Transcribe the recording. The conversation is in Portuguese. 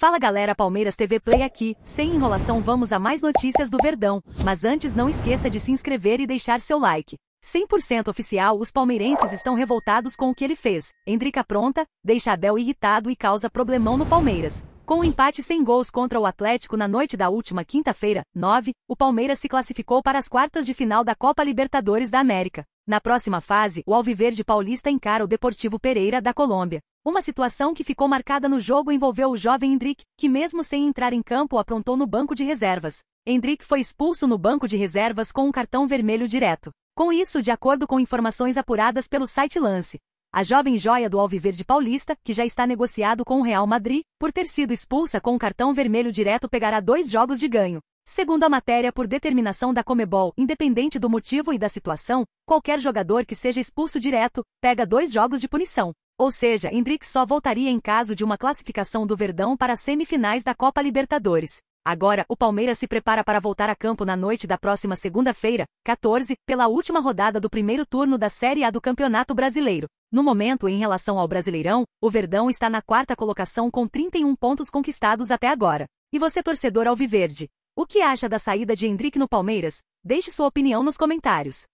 Fala galera Palmeiras TV Play aqui, sem enrolação vamos a mais notícias do Verdão, mas antes não esqueça de se inscrever e deixar seu like. 100% oficial, os palmeirenses estão revoltados com o que ele fez. Endrica pronta, deixa Abel irritado e causa problemão no Palmeiras. Com o um empate sem gols contra o Atlético na noite da última quinta-feira, 9, o Palmeiras se classificou para as quartas de final da Copa Libertadores da América. Na próxima fase, o Alviverde Paulista encara o Deportivo Pereira da Colômbia. Uma situação que ficou marcada no jogo envolveu o jovem Hendrick, que mesmo sem entrar em campo aprontou no banco de reservas. Hendrick foi expulso no banco de reservas com um cartão vermelho direto. Com isso, de acordo com informações apuradas pelo site Lance, a jovem joia do Alviverde Paulista, que já está negociado com o Real Madrid, por ter sido expulsa com um cartão vermelho direto pegará dois jogos de ganho. Segundo a matéria por determinação da Comebol, independente do motivo e da situação, qualquer jogador que seja expulso direto, pega dois jogos de punição. Ou seja, Hendrick só voltaria em caso de uma classificação do Verdão para as semifinais da Copa Libertadores. Agora, o Palmeiras se prepara para voltar a campo na noite da próxima segunda-feira, 14, pela última rodada do primeiro turno da Série A do Campeonato Brasileiro. No momento, em relação ao Brasileirão, o Verdão está na quarta colocação com 31 pontos conquistados até agora. E você, torcedor alviverde, o que acha da saída de Hendrick no Palmeiras? Deixe sua opinião nos comentários.